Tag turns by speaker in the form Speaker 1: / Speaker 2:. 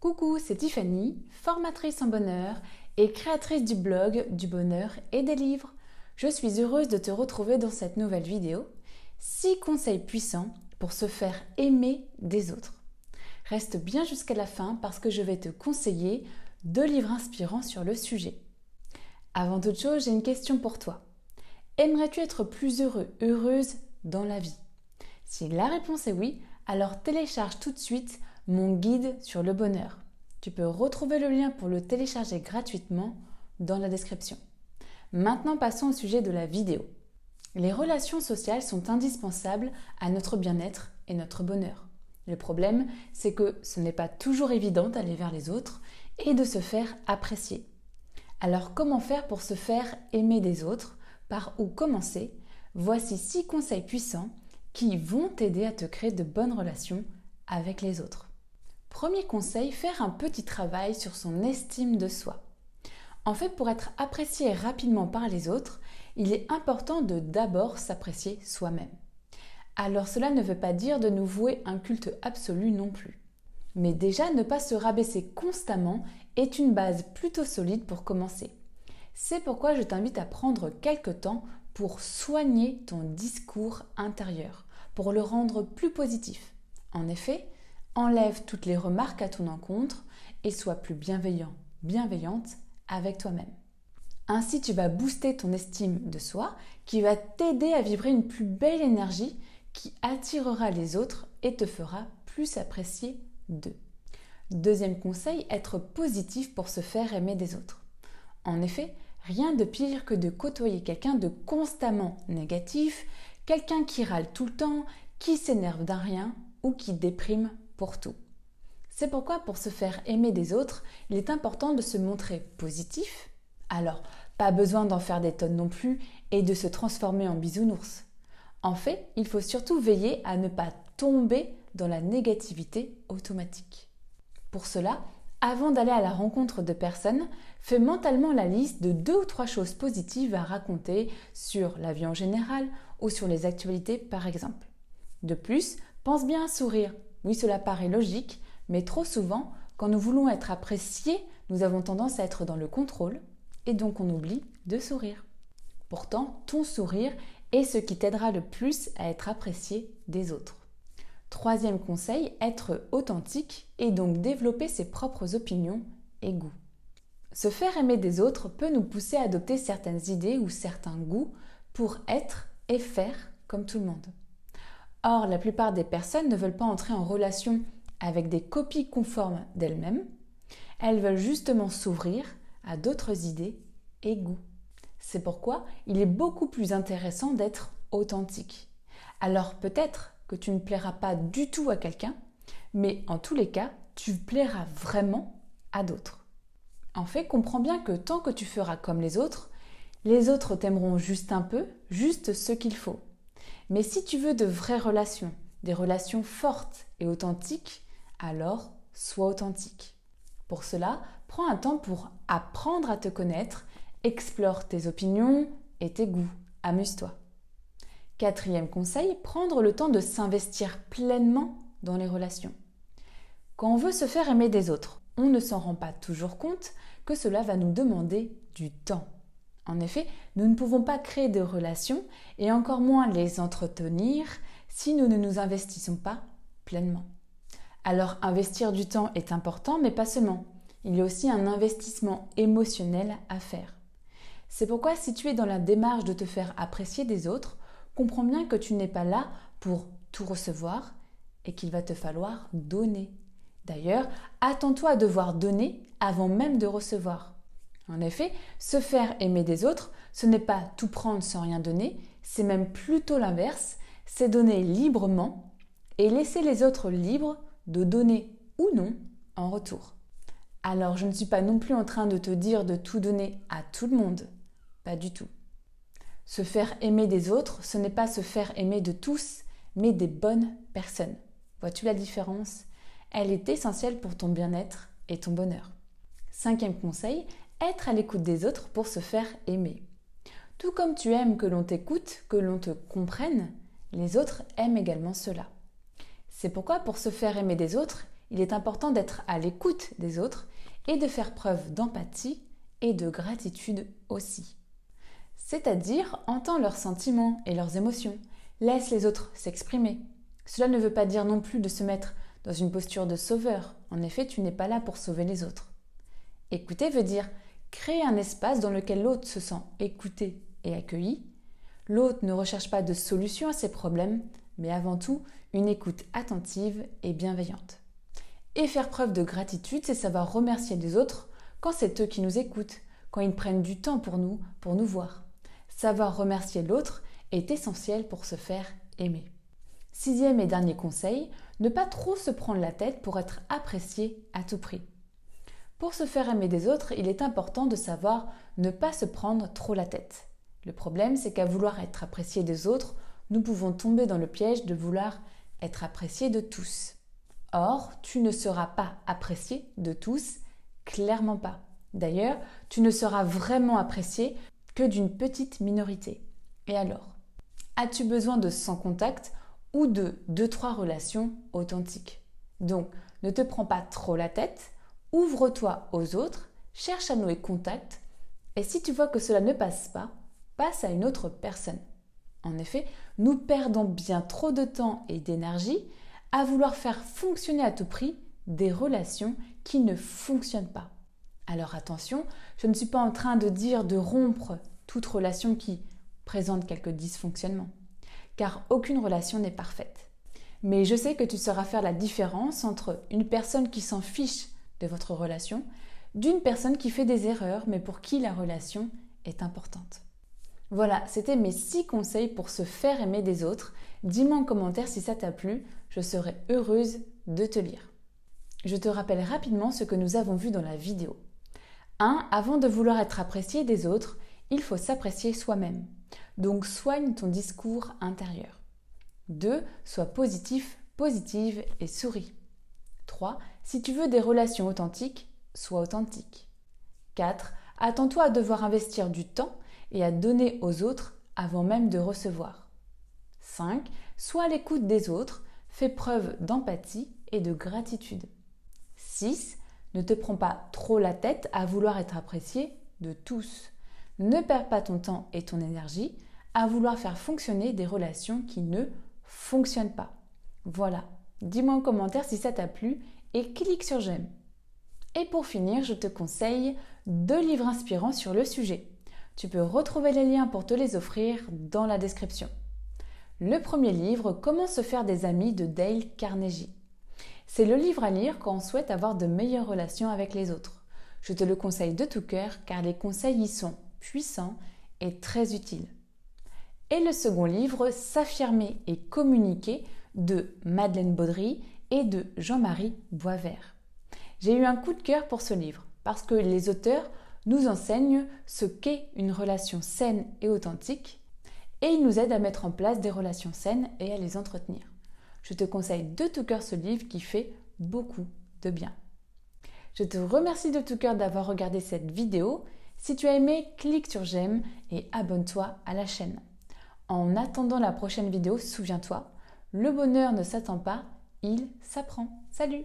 Speaker 1: Coucou, c'est Tiffany, formatrice en bonheur et créatrice du blog du bonheur et des livres. Je suis heureuse de te retrouver dans cette nouvelle vidéo. 6 conseils puissants pour se faire aimer des autres. Reste bien jusqu'à la fin parce que je vais te conseiller deux livres inspirants sur le sujet. Avant toute chose, j'ai une question pour toi. Aimerais-tu être plus heureux, heureuse dans la vie Si la réponse est oui, alors télécharge tout de suite mon guide sur le bonheur. Tu peux retrouver le lien pour le télécharger gratuitement dans la description. Maintenant passons au sujet de la vidéo. Les relations sociales sont indispensables à notre bien-être et notre bonheur. Le problème, c'est que ce n'est pas toujours évident d'aller vers les autres et de se faire apprécier. Alors comment faire pour se faire aimer des autres Par où commencer Voici six conseils puissants qui vont t'aider à te créer de bonnes relations avec les autres. Premier conseil, faire un petit travail sur son estime de soi. En fait, pour être apprécié rapidement par les autres, il est important de d'abord s'apprécier soi-même. Alors cela ne veut pas dire de nous vouer un culte absolu non plus. Mais déjà, ne pas se rabaisser constamment est une base plutôt solide pour commencer. C'est pourquoi je t'invite à prendre quelques temps pour soigner ton discours intérieur, pour le rendre plus positif. En effet, Enlève toutes les remarques à ton encontre et sois plus bienveillant, bienveillante avec toi-même. Ainsi, tu vas booster ton estime de soi qui va t'aider à vibrer une plus belle énergie qui attirera les autres et te fera plus apprécier d'eux. Deuxième conseil, être positif pour se faire aimer des autres. En effet, rien de pire que de côtoyer quelqu'un de constamment négatif, quelqu'un qui râle tout le temps, qui s'énerve d'un rien ou qui déprime tout. C'est pourquoi pour se faire aimer des autres, il est important de se montrer positif. Alors, pas besoin d'en faire des tonnes non plus et de se transformer en bisounours. En fait, il faut surtout veiller à ne pas tomber dans la négativité automatique. Pour cela, avant d'aller à la rencontre de personnes, fais mentalement la liste de deux ou trois choses positives à raconter sur la vie en général ou sur les actualités par exemple. De plus, pense bien à sourire oui, cela paraît logique, mais trop souvent, quand nous voulons être appréciés, nous avons tendance à être dans le contrôle et donc on oublie de sourire. Pourtant, ton sourire est ce qui t'aidera le plus à être apprécié des autres. Troisième conseil, être authentique et donc développer ses propres opinions et goûts. Se faire aimer des autres peut nous pousser à adopter certaines idées ou certains goûts pour être et faire comme tout le monde. Or, la plupart des personnes ne veulent pas entrer en relation avec des copies conformes d'elles-mêmes. Elles veulent justement s'ouvrir à d'autres idées et goûts. C'est pourquoi il est beaucoup plus intéressant d'être authentique. Alors peut-être que tu ne plairas pas du tout à quelqu'un, mais en tous les cas, tu plairas vraiment à d'autres. En fait, comprends bien que tant que tu feras comme les autres, les autres t'aimeront juste un peu, juste ce qu'il faut. Mais si tu veux de vraies relations, des relations fortes et authentiques, alors sois authentique. Pour cela, prends un temps pour apprendre à te connaître, explore tes opinions et tes goûts, amuse-toi. Quatrième conseil, prendre le temps de s'investir pleinement dans les relations. Quand on veut se faire aimer des autres, on ne s'en rend pas toujours compte que cela va nous demander du temps. En effet, nous ne pouvons pas créer de relations et encore moins les entretenir si nous ne nous investissons pas pleinement. Alors investir du temps est important, mais pas seulement. Il y a aussi un investissement émotionnel à faire. C'est pourquoi si tu es dans la démarche de te faire apprécier des autres, comprends bien que tu n'es pas là pour tout recevoir et qu'il va te falloir donner. D'ailleurs, attends-toi à devoir donner avant même de recevoir. En effet, se faire aimer des autres, ce n'est pas tout prendre sans rien donner, c'est même plutôt l'inverse, c'est donner librement et laisser les autres libres de donner ou non en retour. Alors je ne suis pas non plus en train de te dire de tout donner à tout le monde, pas du tout. Se faire aimer des autres, ce n'est pas se faire aimer de tous, mais des bonnes personnes. Vois-tu la différence Elle est essentielle pour ton bien-être et ton bonheur. Cinquième conseil, être à l'écoute des autres pour se faire aimer. Tout comme tu aimes que l'on t'écoute, que l'on te comprenne, les autres aiment également cela. C'est pourquoi pour se faire aimer des autres, il est important d'être à l'écoute des autres et de faire preuve d'empathie et de gratitude aussi. C'est-à-dire, entends leurs sentiments et leurs émotions, laisse les autres s'exprimer. Cela ne veut pas dire non plus de se mettre dans une posture de sauveur. En effet, tu n'es pas là pour sauver les autres. Écouter veut dire Créer un espace dans lequel l'autre se sent écouté et accueilli. L'autre ne recherche pas de solution à ses problèmes, mais avant tout une écoute attentive et bienveillante. Et faire preuve de gratitude, c'est savoir remercier les autres quand c'est eux qui nous écoutent, quand ils prennent du temps pour nous, pour nous voir. Savoir remercier l'autre est essentiel pour se faire aimer. Sixième et dernier conseil, ne pas trop se prendre la tête pour être apprécié à tout prix. Pour se faire aimer des autres, il est important de savoir ne pas se prendre trop la tête. Le problème, c'est qu'à vouloir être apprécié des autres, nous pouvons tomber dans le piège de vouloir être apprécié de tous. Or, tu ne seras pas apprécié de tous, clairement pas. D'ailleurs, tu ne seras vraiment apprécié que d'une petite minorité. Et alors As-tu besoin de 100 contacts ou de 2-3 relations authentiques Donc, ne te prends pas trop la tête, Ouvre-toi aux autres, cherche à nouer contact, et si tu vois que cela ne passe pas, passe à une autre personne. En effet, nous perdons bien trop de temps et d'énergie à vouloir faire fonctionner à tout prix des relations qui ne fonctionnent pas. Alors attention, je ne suis pas en train de dire de rompre toute relation qui présente quelques dysfonctionnements, car aucune relation n'est parfaite. Mais je sais que tu sauras faire la différence entre une personne qui s'en fiche de votre relation, d'une personne qui fait des erreurs mais pour qui la relation est importante. Voilà, c'était mes 6 conseils pour se faire aimer des autres. Dis-moi en commentaire si ça t'a plu, je serai heureuse de te lire. Je te rappelle rapidement ce que nous avons vu dans la vidéo. 1. Avant de vouloir être apprécié des autres, il faut s'apprécier soi-même. Donc soigne ton discours intérieur. 2. Sois positif, positive et souris. 3. Si tu veux des relations authentiques, sois authentique. 4. Attends-toi à devoir investir du temps et à donner aux autres avant même de recevoir. 5. Sois à l'écoute des autres, fais preuve d'empathie et de gratitude. 6. Ne te prends pas trop la tête à vouloir être apprécié de tous. Ne perds pas ton temps et ton énergie à vouloir faire fonctionner des relations qui ne fonctionnent pas. Voilà, Dis-moi en commentaire si ça t'a plu et clique sur j'aime. Et pour finir, je te conseille deux livres inspirants sur le sujet. Tu peux retrouver les liens pour te les offrir dans la description. Le premier livre, Comment se faire des amis de Dale Carnegie. C'est le livre à lire quand on souhaite avoir de meilleures relations avec les autres. Je te le conseille de tout cœur car les conseils y sont puissants et très utiles. Et le second livre, S'affirmer et communiquer de Madeleine Baudry et de Jean-Marie Boisvert. J'ai eu un coup de cœur pour ce livre parce que les auteurs nous enseignent ce qu'est une relation saine et authentique et ils nous aident à mettre en place des relations saines et à les entretenir. Je te conseille de tout cœur ce livre qui fait beaucoup de bien. Je te remercie de tout cœur d'avoir regardé cette vidéo. Si tu as aimé, clique sur j'aime et abonne-toi à la chaîne. En attendant la prochaine vidéo, souviens-toi, le bonheur ne s'attend pas, il s'apprend. Salut